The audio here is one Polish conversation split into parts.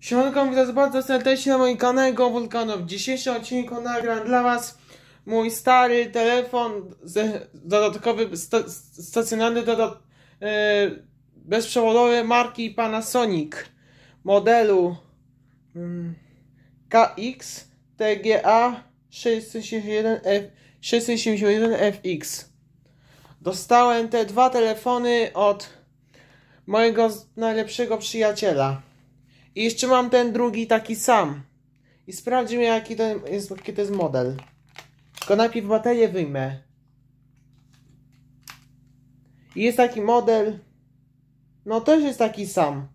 Siemanko, witam bardzo serdecznie na moim kanale Wulkanów. W dzisiejszym odcinku nagram dla Was mój stary telefon dodatkowy, sta stacjonarny, dodat yy, e, bezprzewodowy marki Panasonic modelu yy, KX TGA 671F, 671FX. Dostałem te dwa telefony od mojego najlepszego przyjaciela. I jeszcze mam ten drugi taki sam. I sprawdźmy jaki to jest, jaki to jest model. Tylko najpierw baterię wyjmę. I jest taki model. No też jest taki sam.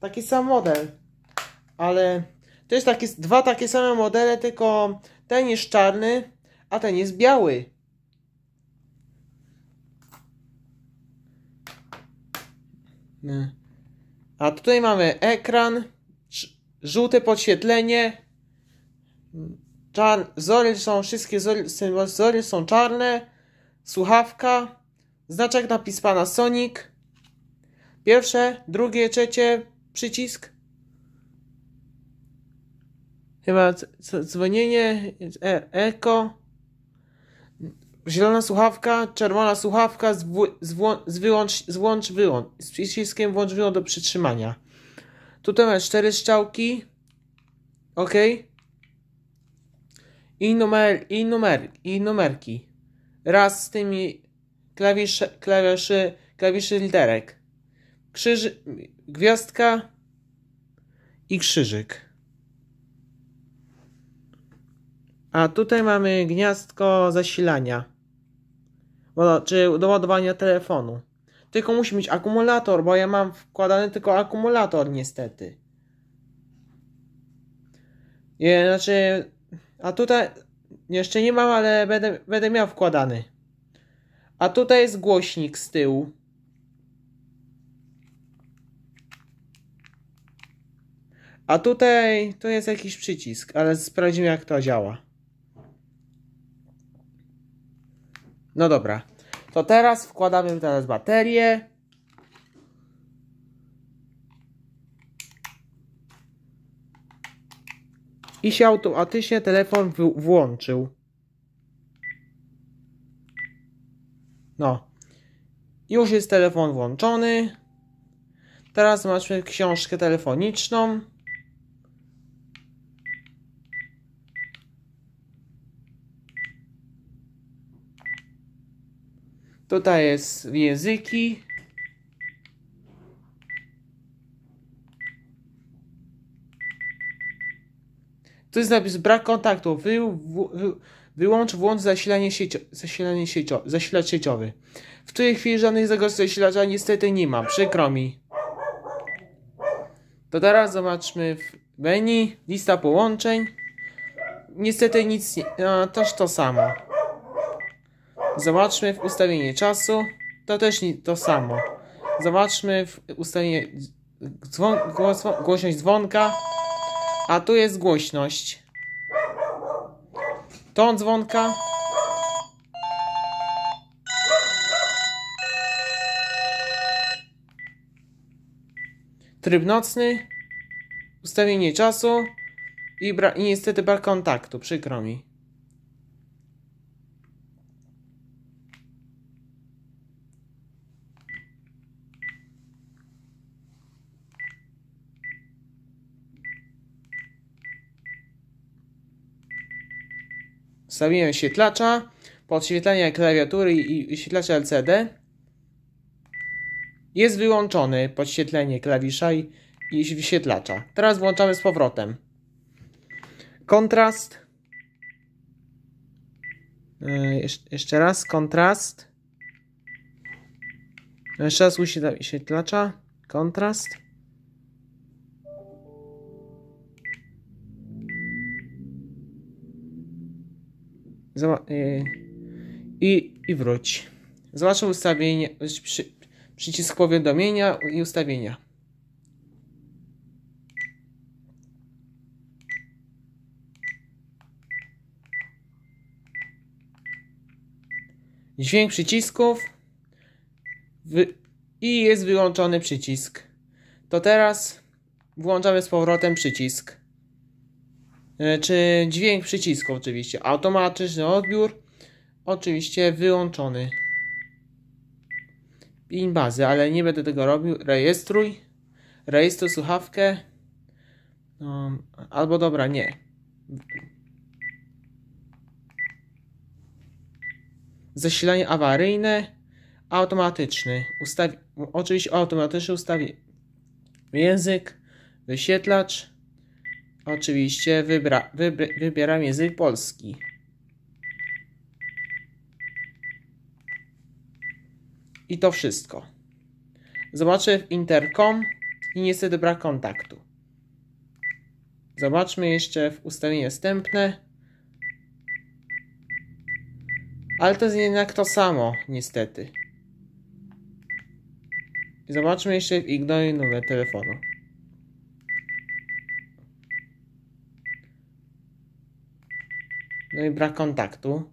Taki sam model. Ale to jest takie dwa takie same modele, tylko ten jest czarny, a ten jest biały. Nie. A tutaj mamy ekran, żółte podświetlenie, czar, wzory są, wszystkie wzory są czarne, słuchawka, znaczek napis pana Sonic, pierwsze, drugie, trzecie, przycisk, chyba dzwonienie, e, eko, Zielona słuchawka, czerwona słuchawka z, w, z, z wyłącz, z włącz, wyłącz. Z przyciskiem włącz, wyłącz do przytrzymania. Tutaj mamy cztery strzałki. OK. I numer, i numer, i numerki. Raz z tymi klawisze, klawiszy, klawiszy literek. Krzyży, gwiazdka i krzyżyk. A tutaj mamy gniazdko zasilania czy do ładowania telefonu. Tylko musi mieć akumulator, bo ja mam wkładany tylko akumulator niestety. Je, znaczy, a tutaj jeszcze nie mam, ale będę, będę miał wkładany. A tutaj jest głośnik z tyłu. A tutaj tu jest jakiś przycisk, ale sprawdzimy jak to działa. No dobra. To teraz wkładamy teraz baterię. I się automatycznie telefon włączył. No. Już jest telefon włączony. Teraz zobaczmy książkę telefoniczną. Tutaj jest języki. To jest napis brak kontaktu. Wy, wy, wyłącz, włącz zasilanie, siecio, zasilanie siecio, zasilacz sieciowy. W tej chwili żadnych zagrożeń zasilacza niestety nie ma. Przykro mi. To teraz zobaczmy w menu. Lista połączeń. Niestety nic nie... A, też to samo. Zobaczmy w ustawienie czasu. To też to samo. Zobaczmy w ustawienie dzwon, głos, głośność dzwonka. A tu jest głośność. Ton dzwonka. Tryb nocny. Ustawienie czasu. I, i niestety brak kontaktu. Przykro mi. Ustawiłem świetlacza, podświetlenie klawiatury i świetlacza LCD. Jest wyłączony podświetlenie klawisza i, i wyświetlacza. Teraz włączamy z powrotem. Kontrast. Yy, jeszcze raz, kontrast. E, jeszcze raz uświetlacza, kontrast. Y, i, i wróć. Zwłaszcza ustawienie, przy, przycisk powiadomienia i ustawienia. Dźwięk przycisków i jest wyłączony przycisk. To teraz włączamy z powrotem przycisk. E, czy dźwięk przycisku oczywiście, automatyczny odbiór, oczywiście wyłączony. Pin bazy, ale nie będę tego robił, rejestruj, rejestruj słuchawkę, no, albo dobra, nie. Zasilanie awaryjne, automatyczny, ustawi, oczywiście automatyczny ustawi język, wyświetlacz, Oczywiście wybra, wybieram język polski. I to wszystko. Zobaczę w interkom i niestety brak kontaktu. Zobaczmy jeszcze w ustawienie wstępne. Ale to jest jednak to samo, niestety. Zobaczmy jeszcze w ignoruj numer telefonu. No i brak kontaktu.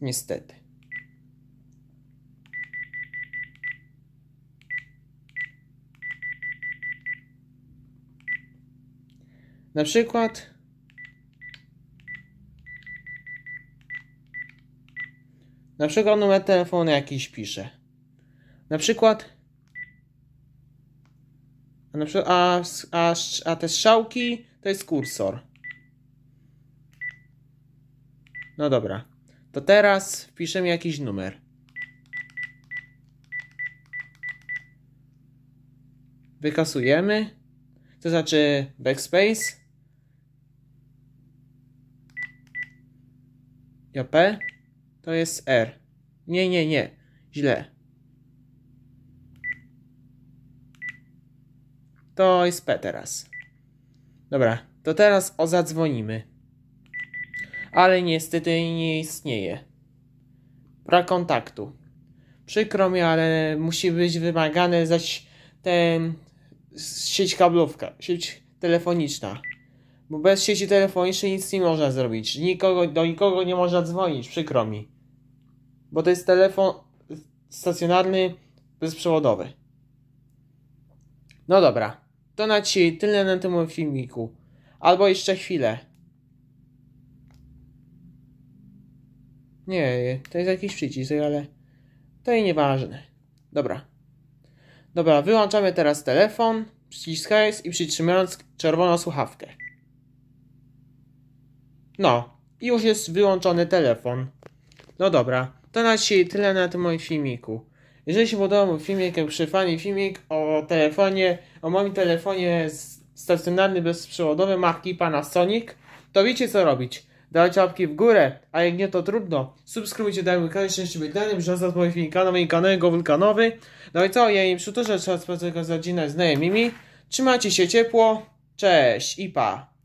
Niestety. Na przykład Na przykład numer telefonu jakiś pisze. Na przykład a, na przykład, a, a, a te strzałki to jest kursor. No dobra. To teraz wpiszemy jakiś numer. Wykasujemy. To znaczy backspace. JP. To jest R. Nie, nie, nie. Źle. To jest P teraz. Dobra, to teraz o zadzwonimy. Ale niestety nie istnieje. Brak kontaktu. Przykro mi, ale musi być wymagane zaś ten sieć kablówka, sieć telefoniczna. Bo bez sieci telefonicznej nic nie można zrobić. Nikogo, do nikogo nie można dzwonić, przykro mi. Bo to jest telefon stacjonarny bezprzewodowy. No dobra. To na dzisiaj tyle na tym filmiku. Albo jeszcze chwilę. Nie, to jest jakiś przycisk, ale to i nieważne. Dobra. Dobra, wyłączamy teraz telefon, przyciskając i przytrzymując czerwoną słuchawkę. No, i już jest wyłączony telefon. No dobra, to na dzisiaj tyle na tym moim filmiku. Jeżeli się podobał mój filmik, fajny filmik o telefonie, o moim telefonie stacjonarny bezprzewodowy marki Panasonic, to wiecie co robić. Dajcie łapki w górę, a jak nie to trudno. Subskrybujcie, dajmy mój kanał, szczęście być danym, że za moim filmik kanał, mój kanał, go wulkanowy. No i co, ja im przyturzę, trzeba spędzać z rodzinę, z znajomymi. Trzymajcie się ciepło, cześć i pa.